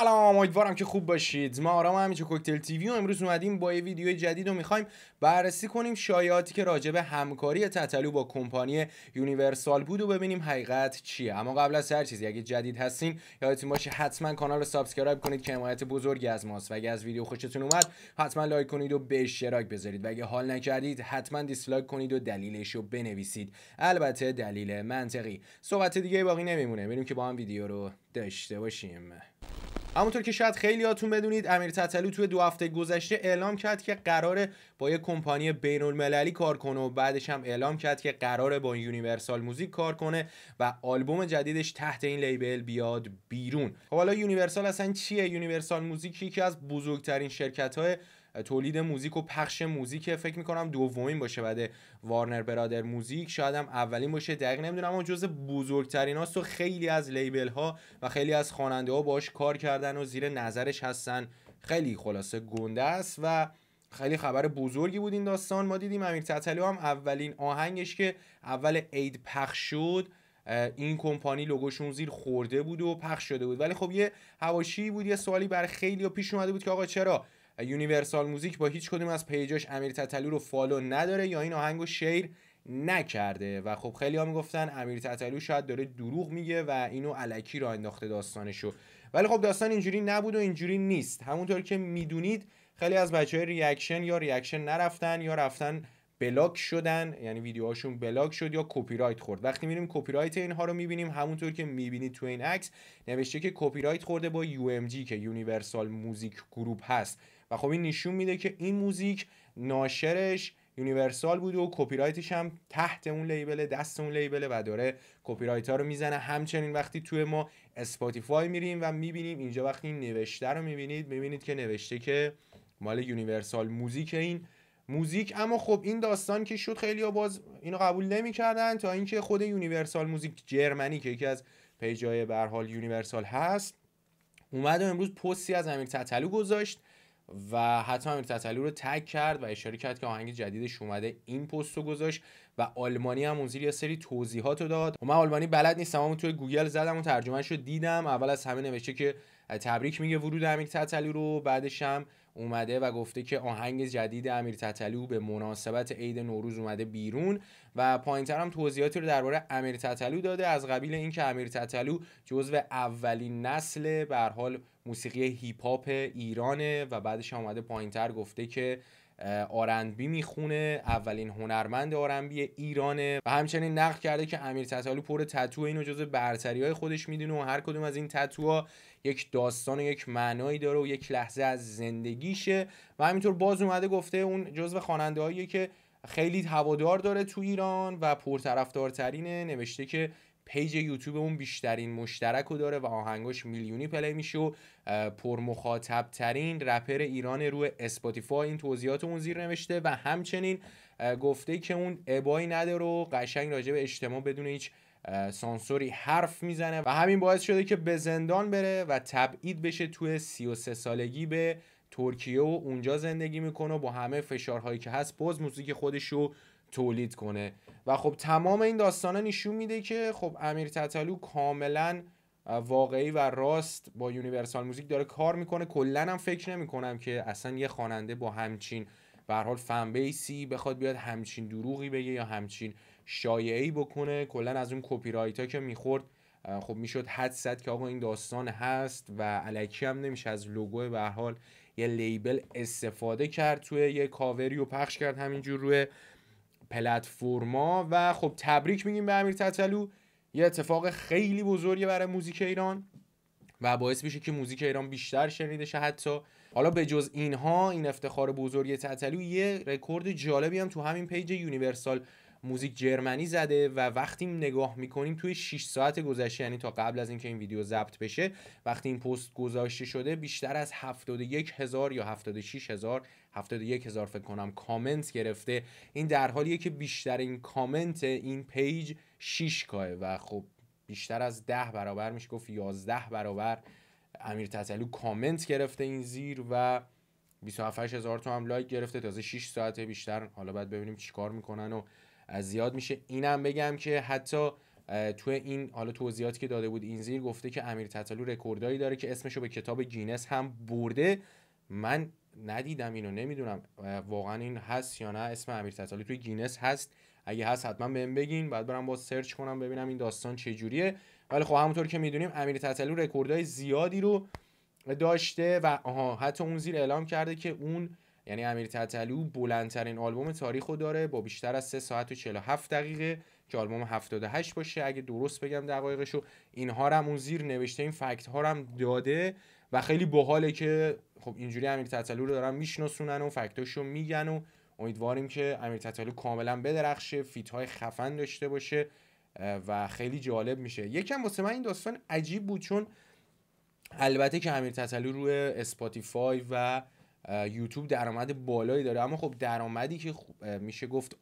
سلام امیدوارم که خوب باشید ما آرام چه کوکتل تیوی و امروز اومدیم با یه ویدیو جدید رو میخوایم بررسی کنیم شایعاتی که راجع به همکاری تتلو با کمپانی یونیورسال بود و ببینیم حقیقت چیه اما قبل از هر چیزی اگه جدید هستین یادتون باشه حتما کانال رو سابسکرایب کنید که حمایت بزرگی از ماست و اگه از ویدیو خوشتون اومد حتما لایک کنید و به اشتراک بذارید و اگه حال نکردید حتما دیسلایک کنید و دلیلش رو بنویسید البته دلیل منطقی صحبت دیگه باقی نمیمونه بریم که با هم ویدیو رو داشته باشیم همونطور که شاید خیلی خیلیاتون بدونید امیر تتلو توی دو هفته گذشته اعلام کرد که قراره با یه کمپانی بین المللی کار کنه و بعدش هم اعلام کرد که قراره با یونیورسال موزیک کار کنه و آلبوم جدیدش تحت این لیبل بیاد بیرون خب حالا یونیورسال اصلا چیه یونیورسال موزیک یکی از بزرگترین شرکت های تولید موزیک و پخش موزیک فکر میکنم دومین باشه بعد وارنر برادر موزیک شاید هم اولین باشه دقیق نمیدونم اما جز بزرگترین هاست و خیلی از لیبل ها و خیلی از خواننده ها باش کار کردن و زیر نظرش هستن خیلی خلاصه گنده است و خیلی خبر بزرگی بود این داستان ما دیدیم امیر تتلو هم اولین آهنگش که اول عید پخش شد این کمپانی لوگوشون زیر خورده بود و پخش شده بود ولی خب یه هواشی بود یه سوالی بر خیلی پیش اومده بود که آقا چرا یونیورسال موزیک با هیچ کدوم از پیجاش امیر تتلو رو فالو نداره یا این آهنگ و شیر نکرده و خب خیلی ها میگفتن امیر تتلو شاید داره دروغ میگه و اینو علکی را انداخته داستانشو ولی خب داستان اینجوری نبود و اینجوری نیست همونطور که میدونید خیلی از بچه های ریاکشن یا ریاکشن نرفتن یا رفتن بلاک شدن یعنی ویدیوهاشون بلاک شد یا کپی رایت خورد وقتی میریم کپی رایت اینها رو میبینیم همونطور که میبینید تو این عکس نوشته که کپی رایت خورده با UMG که یونیورسال موزیک گروپ هست و خب این نشون میده که این موزیک ناشرش یونیورسال بوده و کپی رایتش هم تحت اون لیبل دست اون لیبله و داره کپی ها رو میزنه همچنین وقتی توی ما اسپاتیفای میریم و میبینیم اینجا وقتی این نوشته رو میبینید میبینید که نوشته که مال یونیورسال موزیک این موزیک اما خب این داستان که شد خیلی باز اینو قبول نمیکردن تا اینکه خود یونیورسال موزیک جرمنی که یکی از پیجای به حال یونیورسال هست اومد و امروز پستی از امیر تتلو گذاشت و حتی امیر تتلو رو تک کرد و اشاره کرد که آهنگ جدیدش اومده این پست رو گذاشت و آلمانی هم اون زیر یه سری توضیحات رو داد و خب من آلمانی بلد نیستم اما توی گوگل زدم و ترجمهش رو دیدم اول از همه نوشته که تبریک میگه ورود امیر تتلو رو بعدش هم اومده و گفته که آهنگ جدید امیر تتلو به مناسبت عید نوروز اومده بیرون و پایینتر هم توضیحاتی رو درباره امیر تتلو داده از قبیل اینکه امیر تتلو جزو اولین نسل به حال موسیقی هیپ هاپ ایرانه و بعدش هم اومده پایینتر گفته که آرنبی میخونه اولین هنرمند آرنبی ایرانه و همچنین نقل کرده که امیر تتالو پر تتو اینو جز برتری های خودش میدونه و هر کدوم از این تتوها یک داستان و یک معنایی داره و یک لحظه از زندگیشه و همینطور باز اومده گفته اون جزو خواننده که خیلی هوادار داره تو ایران و پرطرفدارترینه نوشته که پیج اون بیشترین مشترک رو داره و آهنگاش میلیونی پلی میشه و پر مخاطب ترین رپر ایران روی اسپاتیفای این توضیحات اون زیر نوشته و همچنین گفته که اون ابایی نداره رو قشنگ راجع به اجتماع بدون هیچ سانسوری حرف میزنه و همین باعث شده که به زندان بره و تبعید بشه توی 33 سالگی به ترکیه و اونجا زندگی میکنه و با همه فشارهایی که هست باز موزیک خودش رو تولید کنه و خب تمام این داستانه نشون میده که خب امیر تتالو کاملا واقعی و راست با یونیورسال موزیک داره کار میکنه کلا هم فکر نمیکنم که اصلا یه خواننده با همچین به حال فن بیسی بخواد بیاد همچین دروغی بگه یا همچین شایعی بکنه کلا از اون کپی ها که میخورد خب میشد حد زد که آقا این داستان هست و علکی هم نمیشه از لوگو به حال یه لیبل استفاده کرد توی یه کاوری و پخش کرد همینجور روی پلتفرما و خب تبریک میگیم به امیر تتلو یه اتفاق خیلی بزرگی برای موزیک ایران و باعث میشه که موزیک ایران بیشتر شنیده شه حتی حالا به جز اینها این افتخار بزرگ تتلو یه رکورد جالبی هم تو همین پیج یونیورسال موزیک جرمنی زده و وقتی نگاه میکنیم توی 6 ساعت گذشته یعنی تا قبل از اینکه این ویدیو ضبط بشه وقتی این پست گذاشته شده بیشتر از 71 هزار یا 76 هزار 71 هزار فکر کنم کامنت گرفته این در حالیه که بیشتر این کامنت این پیج 6 کاه و خب بیشتر از 10 برابر میشه گفت 11 برابر امیر تتلو کامنت گرفته این زیر و 27000 هزار تو هم لایک گرفته تازه 6 ساعت بیشتر حالا باید ببینیم چیکار میکنن و از زیاد میشه اینم بگم که حتی تو این حالا توضیحاتی که داده بود این زیر گفته که امیر تتلو رکوردایی داره که اسمشو به کتاب گینس هم برده من ندیدم اینو نمیدونم واقعا این هست یا نه اسم امیر تتالی توی گینس هست اگه هست حتما بهم بگین بعد برم با سرچ کنم ببینم این داستان چه جوریه ولی خب همونطور که میدونیم امیر تتلو رکوردای زیادی رو داشته و آها حتی اون زیر اعلام کرده که اون یعنی امیر تتلو بلندترین آلبوم تاریخ رو داره با بیشتر از 3 ساعت و 47 دقیقه که آلبوم 78 باشه اگه درست بگم دقایقشو اینها هم اون زیر نوشته این فکت ها هم داده و خیلی باحاله که خب اینجوری امیر تتلو رو دارن میشناسونن و فکتاشو میگن و امیدواریم که امیر تتلو کاملا بدرخشه فیت های خفن داشته باشه و خیلی جالب میشه یکم واسه من این داستان عجیب بود چون البته که امیر تتلو روی اسپاتیفای و یوتیوب درآمد بالایی داره اما خب درآمدی که میشه گفت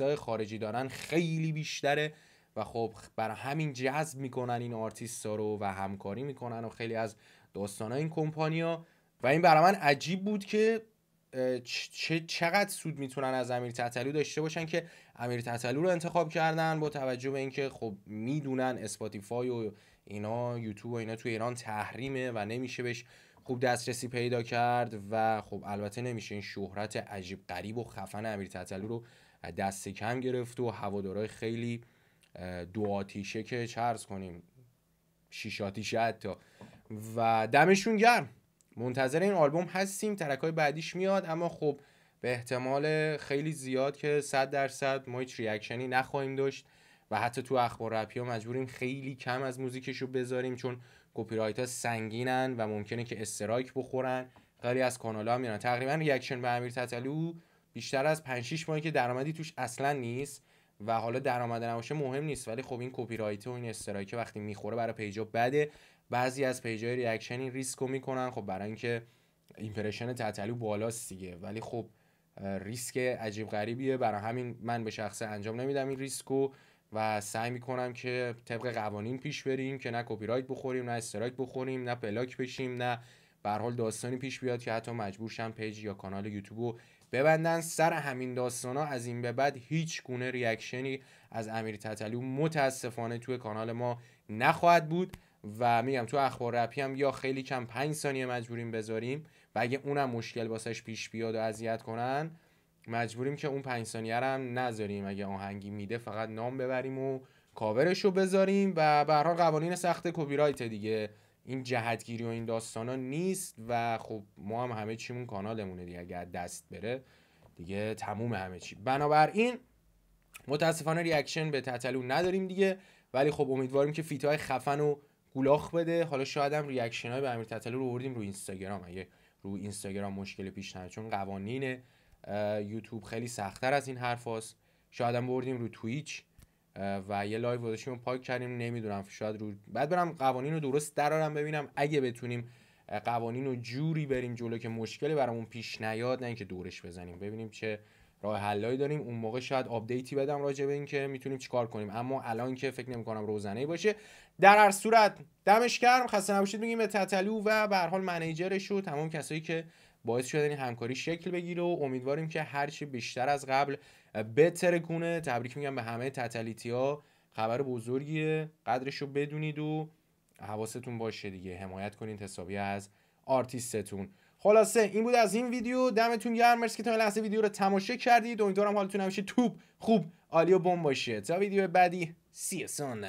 های خارجی دارن خیلی بیشتره و خب برای همین جذب میکنن این آرتیست ها رو و همکاری میکنن و خیلی از داستان این کمپانیا و این برای من عجیب بود که چه چقدر سود میتونن از امیر تتلو داشته باشن که امیر تتلو رو انتخاب کردن با توجه به اینکه خب میدونن اسپاتیفای و اینا یوتیوب و اینا تو ایران تحریمه و نمیشه بهش خوب دسترسی پیدا کرد و خب البته نمیشه این شهرت عجیب غریب و خفن امیر تتلو رو دست کم گرفت و هوادارای خیلی دو آتیشه که چرز کنیم شیش آتیشه حتی و دمشون گرم منتظر این آلبوم هستیم ترکای بعدیش میاد اما خب به احتمال خیلی زیاد که صد درصد ما هیچ ریاکشنی نخواهیم داشت و حتی تو اخبار رپی ها مجبوریم خیلی کم از موزیکش رو بذاریم چون کپی رایت ها سنگینن و ممکنه که استرایک بخورن خیلی از کانال ها میرن تقریبا ریاکشن به امیر تتلو بیشتر از 5 6 ماهی که درآمدی توش اصلا نیست و حالا درآمد نباشه مهم نیست ولی خب این کپی رایت و این استرایک وقتی میخوره برای پیجا بده بعضی از پیجای ریاکشن این ریسکو میکنن خب برای اینکه ایمپرشن تتلو بالاست دیگه ولی خب ریسک عجیب غریبیه برای همین من به شخصه انجام نمیدم این ریسکو و سعی میکنم که طبق قوانین پیش بریم که نه کپی رایت بخوریم نه استرایک بخوریم نه بلاک بشیم نه به حال داستانی پیش بیاد که حتی مجبور شم پیج یا کانال یوتیوب رو ببندن سر همین ها از این به بعد هیچ گونه ریاکشنی از امیر تتلو متاسفانه توی کانال ما نخواهد بود و میگم تو اخبار رپی هم یا خیلی کم 5 ثانیه مجبوریم بذاریم و اگه اونم مشکل واسش پیش بیاد و اذیت کنن مجبوریم که اون پنج ثانیه هم نذاریم اگه آهنگی میده فقط نام ببریم و کاورش رو بذاریم و به قوانین سخت کپی دیگه این جهتگیری و این داستان ها نیست و خب ما هم همه چیمون کانالمونه دیگه اگر دست بره دیگه تموم همه چی بنابراین متاسفانه ریاکشن به تتلو نداریم دیگه ولی خب امیدواریم که فیت های خفن و گولاخ بده حالا شاید هم ریاکشن های به امیر تتلو رو بردیم رو اینستاگرام اگه رو اینستاگرام مشکل پیش چون قوانینه. یوتیوب خیلی سختتر از این حرف هست. شاید هم بردیم رو تویچ و یه لایو گذاشتیم و پاک کردیم نمیدونم شاید رو بعد برم قوانین رو درست درارم ببینم اگه بتونیم قوانین رو جوری بریم جلو که مشکلی برامون پیش نیاد نه اینکه دورش بزنیم ببینیم چه راه حلایی داریم اون موقع شاید آپدیتی بدم راجع به اینکه میتونیم چیکار کنیم اما الان که فکر نمی کنم روزنه باشه در هر صورت دمش گرم خسته نباشید میگیم به تتلو و به هر حال منیجرش تمام کسایی که باعث شدن این همکاری شکل بگیره و امیدواریم که هرچی بیشتر از قبل بهتر کنه تبریک میگم به همه تتلیتی ها خبر بزرگیه قدرش رو بدونید و حواستون باشه دیگه حمایت کنین حسابی از آرتیستتون خلاصه این بود از این ویدیو دمتون گرم مرسی که تا لحظه ویدیو رو تماشا کردید امیدوارم حالتون همیشه توپ خوب عالی و بم باشه تا ویدیو بعدی سی سون